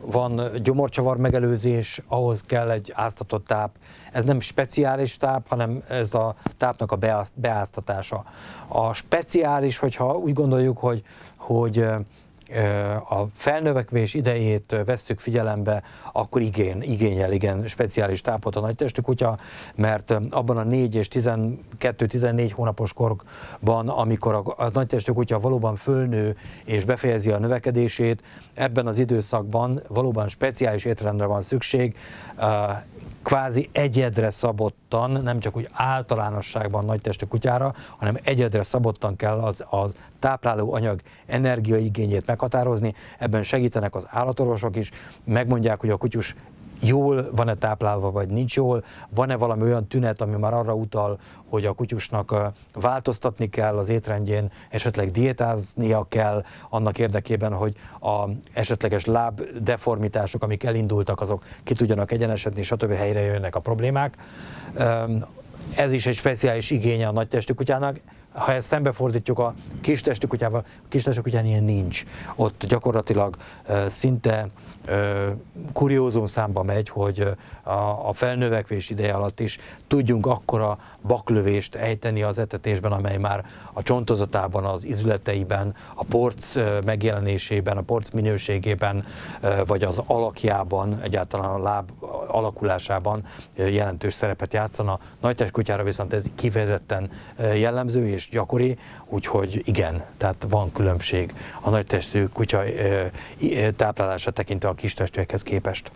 van gyomorcsavar megelőzés, ahhoz kell egy áztatott táp. Ez nem speciális táp, hanem ez a tápnak a beáztatása. A speciális, hogyha úgy gondoljuk, hogy, hogy a felnövekvés idejét vesszük figyelembe, akkor igény, igényel igen speciális tápot a nagytestű kutya, mert abban a 4 és 12-14 hónapos korban, amikor a nagytestű kutya valóban fölnő és befejezi a növekedését, ebben az időszakban valóban speciális étrendre van szükség, kvázi egyedre szabottan, nem csak úgy általánosságban nagy testű kutyára, hanem egyedre szabottan kell az, az tápláló anyag energiaigényét meghatározni. Ebben segítenek az állatorvosok is, megmondják, hogy a kutyus jól van-e táplálva, vagy nincs jól, van-e valami olyan tünet, ami már arra utal, hogy a kutyusnak változtatni kell az étrendjén, esetleg diétáznia kell annak érdekében, hogy a esetleges láb deformitások, amik elindultak, azok ki tudjanak egyenesedni, többi helyre jönnek a problémák. Ez is egy speciális igénye a nagytestű kutyának ha ezt szembefordítjuk a kistestű kutyával, a kistestű kutyán ilyen nincs. Ott gyakorlatilag szinte kuriózum számba megy, hogy a felnövekvés ideje alatt is tudjunk akkora baklövést ejteni az etetésben, amely már a csontozatában, az izületeiben, a porc megjelenésében, a porc minőségében, vagy az alakjában, egyáltalán a láb alakulásában jelentős szerepet játszana. Nagy kutyára viszont ez kifejezetten jellemző, és és gyakori, úgyhogy igen, tehát van különbség a nagytestű kutya táplálása tekintve a kistestűekhez képest.